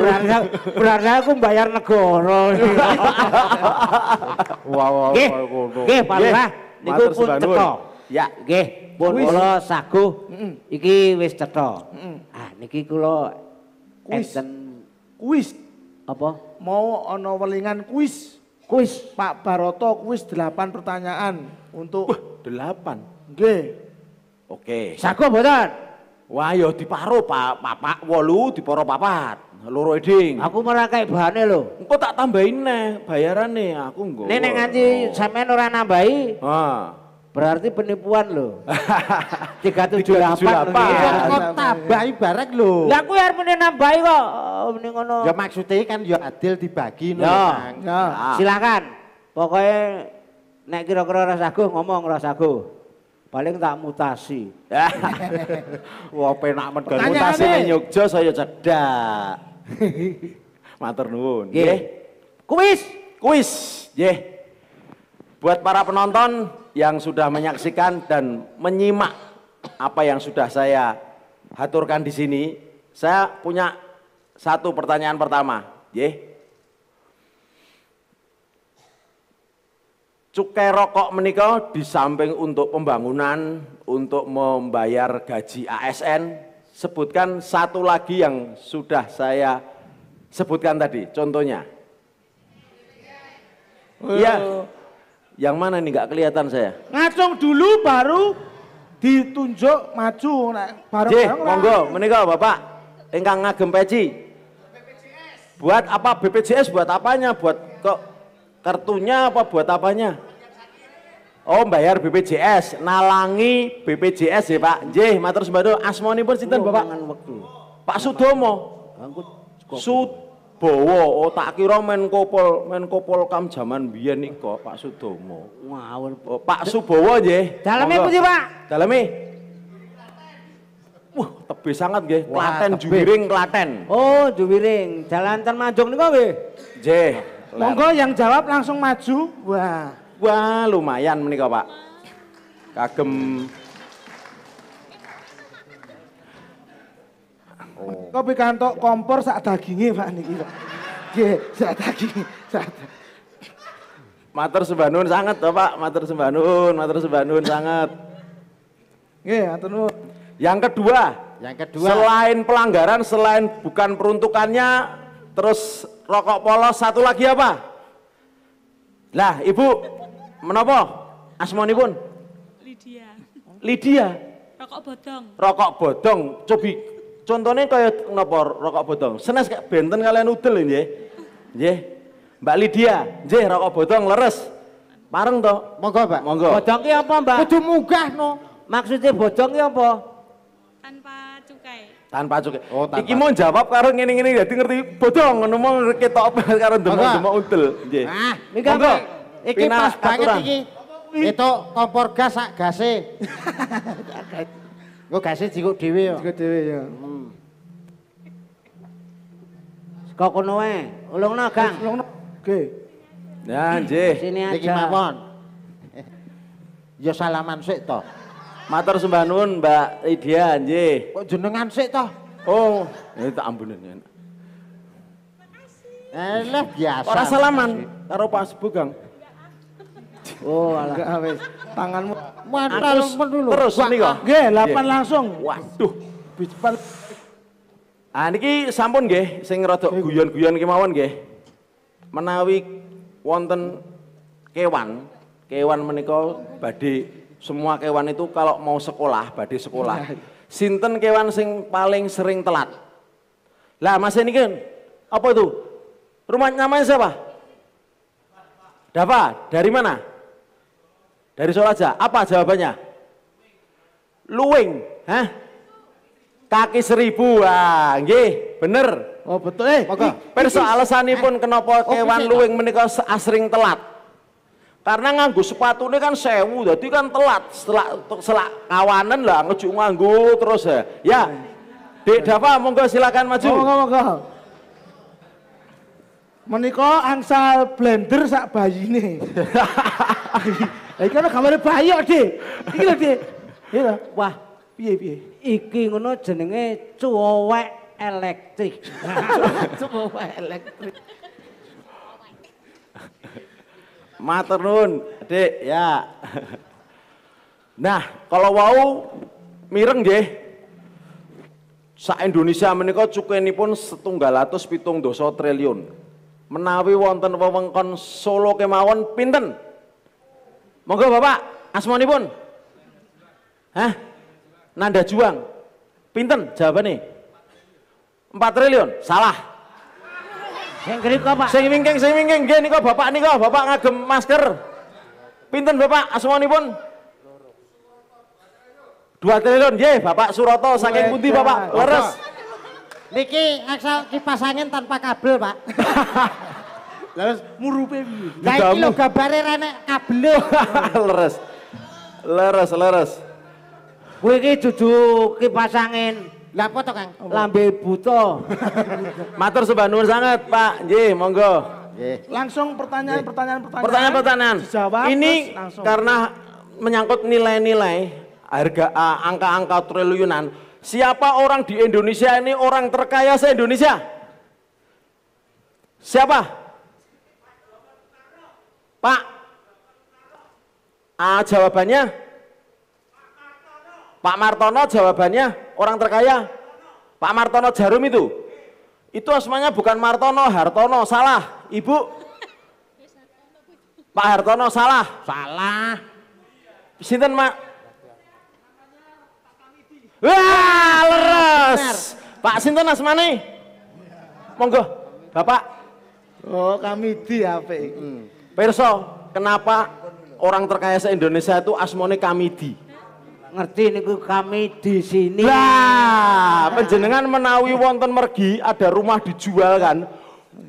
Berarti, oh, berarti aku bayar negara. Wah, wah, nggih, Pak Lurah, niku pun cetha. Ya, nggih, pun kula saguh iki wis cetha. Ah, niki kula enten kuis apa? Mau ana welingan kuis. Kuis Pak Baroto kuis 8 pertanyaan untuk Wah delapan G, Oke. Sago mboten? Wah ya di paro Pak, papak 8 diparo papat. loro eding. Aku merangkai bahannya lo. lho. tak tambahin nih, bayarannya aku engko. Nek nek nganti sampean orang nambahi. Ha. Berarti penipuan lho. 378. [LAUGHS] Iya, iya, kok tambahi barek lho. Lah aku ya arep nambahi kok oh, mending ngono. Ya maksudnya kan ya adil dibagi lho, ya. Silakan. Pokoknya nek kira-kira rasaku ngomong rasaku. Paling tak mutasi. [LAUGHS] Wah penak medhon mutasi ning Yogya saya cedak. [LAUGHS] Matur nuwun. Nggih. Kuis, kuis. Nggih. Buat para penonton yang sudah menyaksikan dan menyimak apa yang sudah saya haturkan di sini, saya punya satu pertanyaan pertama. Nggih. Cukai rokok menikah di samping untuk pembangunan, untuk membayar gaji ASN, sebutkan satu lagi yang sudah saya sebutkan tadi, contohnya. Iya, uh. yang mana nih nggak kelihatan saya? Ngacung dulu baru ditunjuk maju nah, bareng monggo menikah Bapak, Enggak ngagem peci. BPJS. Buat apa BPJS buat apanya? Buat kok Kartunya apa buat apanya? Oh bayar BPJS, nalangi BPJS ya Pak. J matur sembadho asmoni pun sinten Bapak? Pak Sudomo. Sudowo. oh tak kira Menkopol Menkopol Kam jaman nih kok Pak Sudomo. Wow. Oh, Pak Subowo Dalamnya Daleme sih Pak? Dalamnya. Wah, tebe sangat nggih. Klaten Juwiring Klaten. Oh, Juwiring. Jalan Tan nih niku nggih. Nggih. Monggo yang jawab langsung maju. Wah, wah lumayan menika, Pak. Kagem Oh. Kau pikantuk kompor saat daginge Pak niki, Pak. Nggih, sak daginge, saat Matur sembah sangat Pak. Matur sembah nuwun, matur sembah nuwun sanget. Nggih, Yang kedua, yang kedua selain pelanggaran, selain bukan peruntukannya, terus rokok polos satu lagi apa? Lah, Ibu menopo? Asmoni pun? Lydia. Lydia. Rokok bodong. Rokok bodong. Cobi contohnya kayak kenapa rokok bodong? Senes kayak benten kalian udel ini ya. Mbak Lydia, nggih rokok bodong leres. Bareng toh? Monggo, Mbak. Monggo. Bodong apa, Mbak? Kudu munggah no. Maksudnya bodong apa? Tanpa tanpa cuke. Oh, tanpa. Iki mau jawab karo ngene-ngene dadi ngerti bodoh ngono mau ketok karo demok-demok udel. Nggih. Nah, iki iki pas banget iki. Itu kompor gas sak gase. Engko [LAUGHS] gase jikuk dhewe yo. Jikuk dhewe yo. Hmm. Saka wae. Ulungno, Kang. Ulungno. Nggih. Ya, nggih. Sini aja. Iki mawon. [LAUGHS] Ya salaman sik to. Matur sembah nuwun Mbak Lydia nggih. Kok jenengan sik toh? Oh, ini ya tak ambunen. Ya. Elah biasa. Ora salaman karo Pak Sebugang. Oh, alah wis. Tanganmu mantal dulu. Terus niku. Nggih, lapan langsung. Waduh. Bicepal. Ah niki sampun nggih sing rada guyon-guyon kemawon nggih. Menawi wonten kewan, kewan menika badhe semua kewan itu kalau mau sekolah, badai sekolah. Iya, iya. Sinten kewan sing paling sering telat. Lah mas ini kan, apa itu? Rumah namanya siapa? Dapat dari mana? Dari Solaja. Apa jawabannya? Luwing. Hah? Kaki seribu, ah, nggih, bener. Oh betul eh. Maka, perso pun kenapa oh, kewan luwing menikah asring telat. Karena nganggu sepatu ini kan sewu, jadi kan telat. Setelah, setelah kawanan lah, ngejuk nganggu terus eh. ya. Ya, Dek Dava, monggo silakan maju. Monggo, monggo. Meniko angsal blender sak bayi [LAUGHS] Lah iki kan gambar bayi kok, Dik. Iki lho, Dek. Iya Wah, piye piye. Iki ngono jenenge cuwek elektrik. [LAUGHS] cuwek elektrik. Matur nuwun, ya. Nah, kalau wau mireng nggih. Sa Indonesia menika cukenipun setunggal atus pitung dosa triliun. Menawi wonten wewengkon Solo kemawon pinten? Monggo Bapak, asmanipun. Hah? Nanda Juang. Pinten jawabane? 4 triliun. Salah. Sing kok Pak. Sing wingking, sing wingking nggih nika bapak nika, bapak ngagem masker. Pinten bapak asmanipun? Dua triliun, nggih Bapak Suroto saking pundi Bapak? Leres. Niki ngaksa kipas angin tanpa kabel, Pak. [LAUGHS] Leres murupe piye? Lah iki lho gambare ra nek kabel. [LAUGHS] Leres. Leres, leres. Kuwi iki dudu kipas angin. Lah apa to, Kang? Lambe buta. [LAUGHS] Matur sembah sangat, Pak. Nggih, monggo. Langsung pertanyaan-pertanyaan-pertanyaan. Pertanyaan-pertanyaan. Ini karena menyangkut nilai-nilai harga angka-angka triliunan. Siapa orang di Indonesia ini orang terkaya se-Indonesia? Siapa? Pak. Ah, jawabannya Pak Martono jawabannya orang terkaya. Pak Martono Jarum itu. Itu asmanya bukan Martono, Hartono, salah. Ibu Pak Hartono salah. Salah. Sinten, Mak? Wah, leres. Pak Sinten asmane? Monggo, Bapak. Oh, kami di HP. Hmm. Perso, kenapa orang terkaya se-Indonesia itu asmone Kamidi? ngerti niku kami di sini. Lah, penjenengan menawi wonten mergi ada rumah dijual kan?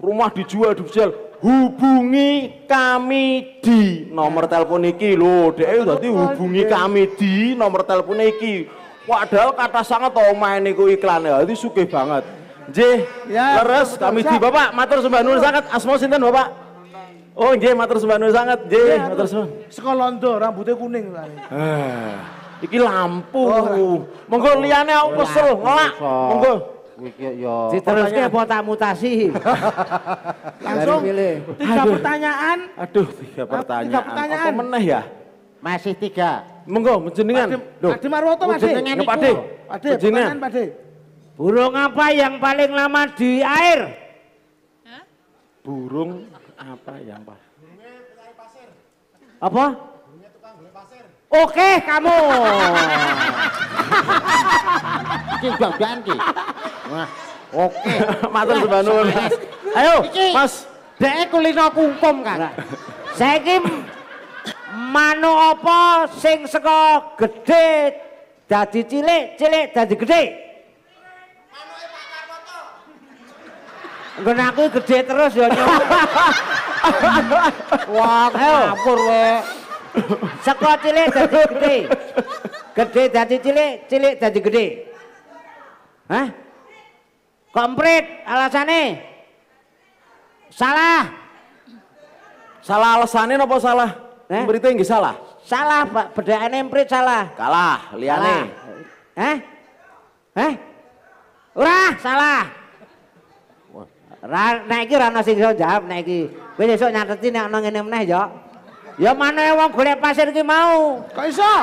Rumah dijual dijual hubungi kami di nomor telepon iki lo deh Tadi hubungi kami di nomor telepon iki padahal kata sangat tau main niku iklan ya itu suke banget J, ya, leres kami di Bapak matur sembah nulis sangat asmo sinten Bapak Oh J matur sembah nulis sangat J matur sembah Sekolondo rambutnya kuning tadi Iki lampu. Oh. Monggo oh. liyane aku kesel, ngelak. Monggo. Iki yo. Ya. Diteruske apa tak mutasi? Langsung tiga pertanyaan. Aduh, tiga pertanyaan. Tiga pertanyaan. meneh ya? Masih tiga. Monggo jenengan. Pakde Marwoto Mas. Jenengan iku. Pakde. Pakde, pertanyaan Pakde. Burung apa yang paling lama di air? Burung apa yang paling? Apa? Oke okay, kamu. Oke bagian ki. Wah, oke. Matur sebanun. Ayo, Mas. Dek kulino kungkum kan. Saiki manuk apa sing seko gede dadi cilik, cilik dadi gede. Manuke aku terus ya nyok. [LAUGHS] Wah, ngawur kok. Seko cilik dadi gede. Gede dadi cilik, cilik dadi gede. Hah? Komplit alasane. Salah. Salah alasane napa salah? Eh? Berita yang salah. Salah, Pak. Bedaane emprit salah. Kalah liyane. Hah? Hah? Ora salah. Ra nek iki ora ana sing jawab nek iki. Kowe sesuk nyateti nek ana ngene meneh yo. Ya mana wong golek pasir ki mau. Kok iso?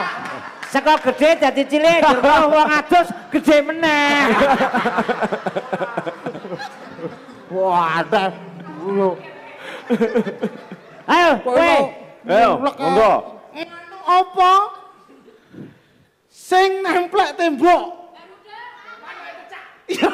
Seko gede dadi cilik, jero wong adus gede meneh. Wah, ada. Ayo, kowe. Ayo, monggo. Anu apa? Sing nemplek tembok Ya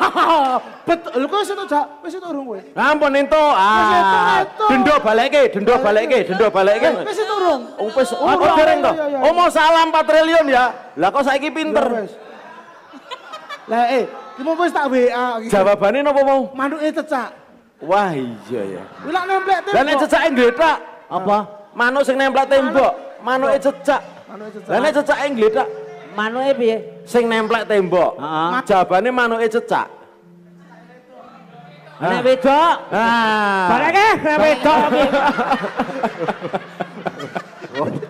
betul. Lu kok situ jak, wis situ urung kowe. Ah, ampun ento. Ah. Dendo balekke, dendo balekke, ya. dendo balekke. Wis situ urung. Oh wis aku dereng ya, to. Oh salam 4 triliun ya. Lah kok saiki pinter. Lah eh, ki mau wis tak WA. Jawabane napa mau? Manuke cecak. Wah iya ya. Lah nemplek tembok. Lah nek cecake Apa? Manuk sing nemplek tembok, manuke cecak. Manuke cecak. Lah nek cecake ngledak Manuke piye? Sing nemplek tembok. Heeh. Jabane manuke cecak. Nek wedok. Ah. Barake nek wedok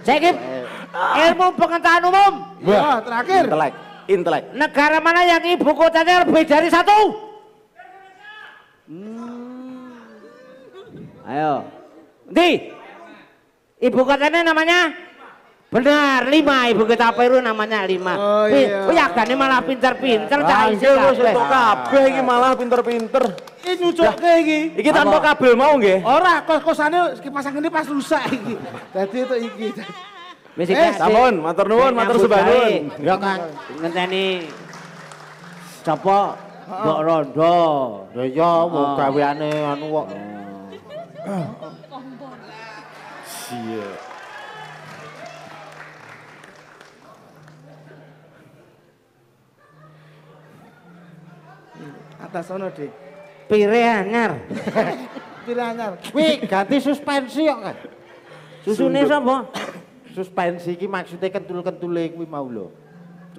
Saiki [LAUGHS] ilmu pengetahuan umum. Wah, iya, terakhir. Intelek. Intelek. Negara mana yang ibu kotanya lebih dari satu? Hmm. Ayo. Di. Ibu kotanya namanya? Benar, lima ibu kita peru namanya lima. Oh iya. Wih, oh, agaknya malah pinter-pinter cah isi kabeh. kabel ini malah pinter-pinter. Iki nyucukke ini. Iki tanpa kabel mau nggih? Ora, kos kosannya pasang ini pas rusak iki. Dadi itu iki. Wis eh, iki. Sampun, matur nuwun, matur sebangun. Ya kan ngenteni sapa Mbok Rondo. Ya ya wong gaweane anu kok. Iya. atas ono di pire anyar. [LAUGHS] ganti suspensi kok. Kan. Susune sapa? [COUGHS] suspensi iki maksudnya kentul-kentule kuwi mau lho.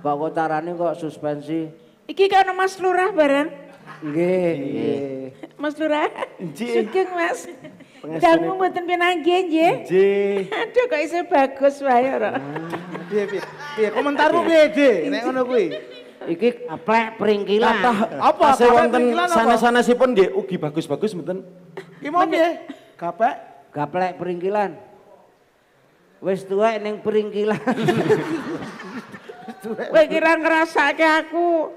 Kok kok carane kok suspensi? Iki kan Mas Lurah bareng. Nggih. Mas Lurah. Nggih. Sugeng Mas. Dangu mboten pinanggi nggih. Nggih. Aduh kok iso bagus wae ora. Ah, piye piye? komentarmu piye, Dik? Nek ngono kuwi. Iki aplek peringkilan. Nah, apa aplek peringkilan apa? Sana-sana sipun nggih ugi bagus-bagus mboten. Ki mau piye? Gaplek. Gaplek peringkilan. Wis tuwek ning peringkilan. Kowe [LAUGHS] kira ngrasake aku.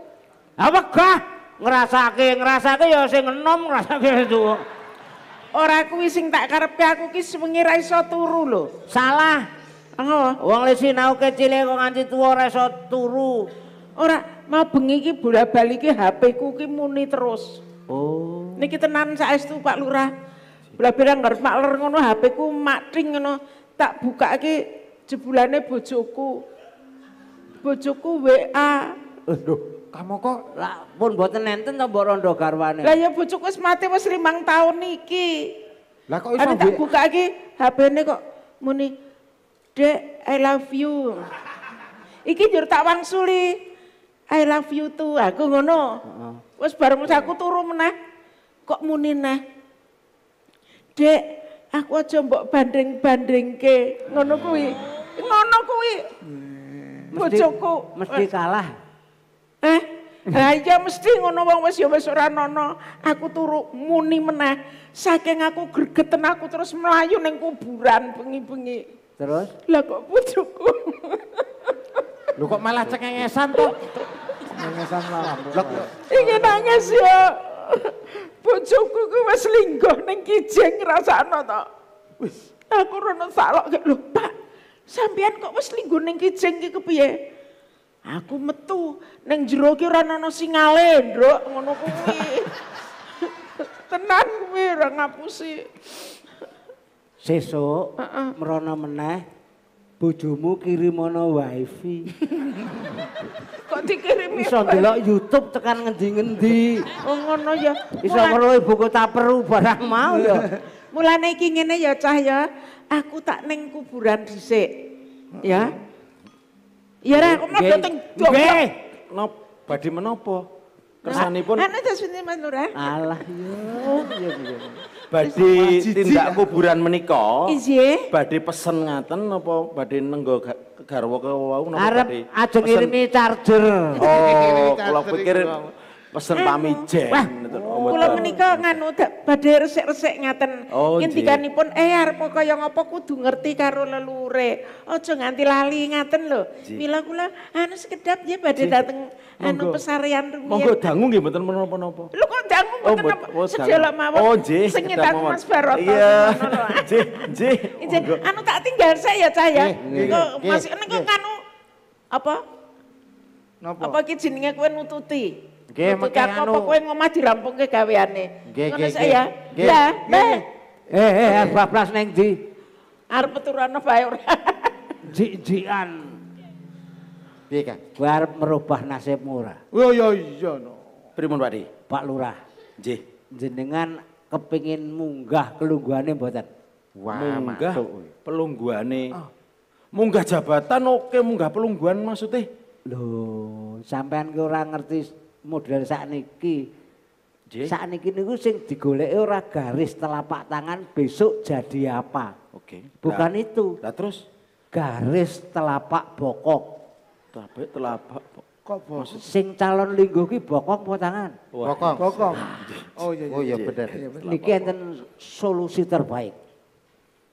Apa kah? Ngrasake, ngrasake ya sing enom ngrasake tuwa. Ora kuwi sing tak karepke aku ki sewengi ra iso turu lho. Salah. Ngono. Wong le sinau kecile kok nganti tuwa ora iso turu. Ora Mau bengi ki bolak balik HP ku ki muni terus. Oh. Niki tenan itu Pak Lurah. Bolak balik nggak mak ler ngono HP ku mak ting ngono tak buka ki jebulane bojoku. Bojoku WA. Aduh. kamu kok lah pun buat nenten to borong rondo karwane Lah ya bojoku semati mati limang tahun niki. Lah kok iso tak buka ki hp ini kok muni Dek, I love you. Iki jur tak wangsuli. I love you too. Aku ngono. Heeh. baru bareng aku turu meneh. Kok muni neh? Dek, aku aja mbok banding-bandingke. Ngono kuwi. Ngono kuwi. Bojoku mesti kalah. Eh? Lah iya mesti ngono wong wis ya wis ora nono. Aku turu muni meneh. Saking aku gregeten aku terus melayu ning kuburan bengi-bengi. Terus? Lah kok bojoku. [LAUGHS] Lu kok malah cengengesan tuh? Cengengesan lah. Ingin nangis ya. Bojoku ku wis lingguh ning kijing ngrasakno to. Wis, aku rono salok gak lho, Pak. Sampean kok wis lingguh ning kijing iki kepiye? Aku metu ning jero ki ora ana singale, Nduk, ngono kuwi. [LAUGHS] Tenan kuwi ora ngapusi. Sesuk uh -uh. merono meneh bojomu kirim ana wifi. [LAUGHS] Kok dikirim iso ndelok YouTube tekan ngendi-ngendi. Oh ngono ya. Iso weruh ibu kota perlu barang mau ya. [LAUGHS] Mulane iki ngene ya cah ya. Aku tak ning kuburan dhisik. Ya. Iya ra aku mau dateng Jogja. Nggih. Nop badhe menapa? Kersanipun. Ana Mas Alah ya. ya, ya. Badhe tindak kuburan menika. Badhe pesen ngaten apa badhe nenggo garwa kawau napa badhe? Arep ajeng ngirimi charger. Oh, kula [LAUGHS] pikir pesen pamijen Wah, gitu kula menika nganu badhe resik-resik ngaten oh, ngentikanipun eh arep kaya ngapa kudu ngerti karo lelure aja nganti lali ngaten lho mila kula anu sekedap ya badhe dateng anu pesarian rumiyin monggo dangu nggih mboten menapa-napa lho kok dangu mboten napa oh, sedaya mawon oh nggih Mas Baroto iya [LAUGHS] nggih nggih anu tak tinggal saya ya cah ya masih niku kanu apa Napa? Apa ki jenenge kowe nututi? Nggih, mekeh anu. Apa kowe ngomah dirampungke gaweane. Ngono saya. Ya, Mbah. Eh, eh, arep bablas ning ndi? Arep turane bae ora. [LAUGHS] jik Piye, Kang? Kowe arep merubah nasibmu ora? Yo iya, yo iya, iya no. Pripun, Pak Di? Pak Lurah. Nggih. Jenengan kepingin munggah kelungguhane mboten? Wah, munggah pelungguhane. Ah. Munggah jabatan oke, munggah pelungguhan maksudnya. Loh, sampean ki ngerti model niki saat niki niku sing digoleki ora garis telapak tangan besok jadi apa. Oke. Okay. Bukan nah, itu. Nah terus garis telapak bokok. Telapak telapak bokok. Sing calon linggo ki bokong apa tangan? Bokong. Bokong. Ah. Oh iya iya. Oh iya, iya. iya bener. Niki enten solusi terbaik.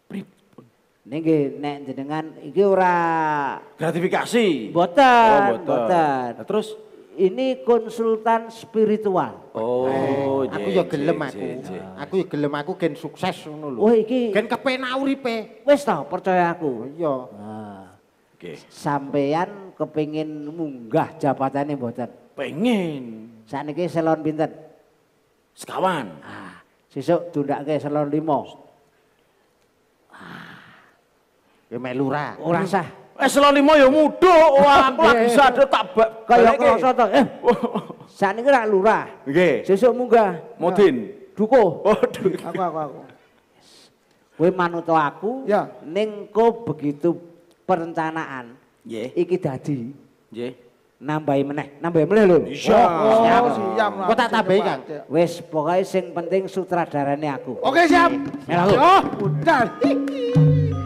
Pripun? neng jenengan iki ora gratifikasi. Boten. Oh, boten. Nah, terus ini konsultan spiritual. Oh, eh, aku ya gelem aku. Aku ya gelem aku gen sukses ngono lho. Oh, gen kepenak uripe. Wis tau percaya aku. Oh, iya. Nah. Oke. Okay. kepengin munggah jabatane mboten? Pengen. Saniki selon pinten? Sekawan. Ah, sesuk tundakke selon 5. Ah. Ya melu ora. Ora sah. eselon limo ya muduk wah lak bisa ada tak bak kaya kerasa tak eh saat ini lurah oke sesuk munggah modin duko oh aku aku aku gue manuto aku ya ningko begitu perencanaan ya iki dadi ya nambahi meneh nambahi meneh lho iya oh, oh, siap siap kok tak tabahi kan wis pokoknya sing penting sutradaranya aku oke siap ya lalu oh, udah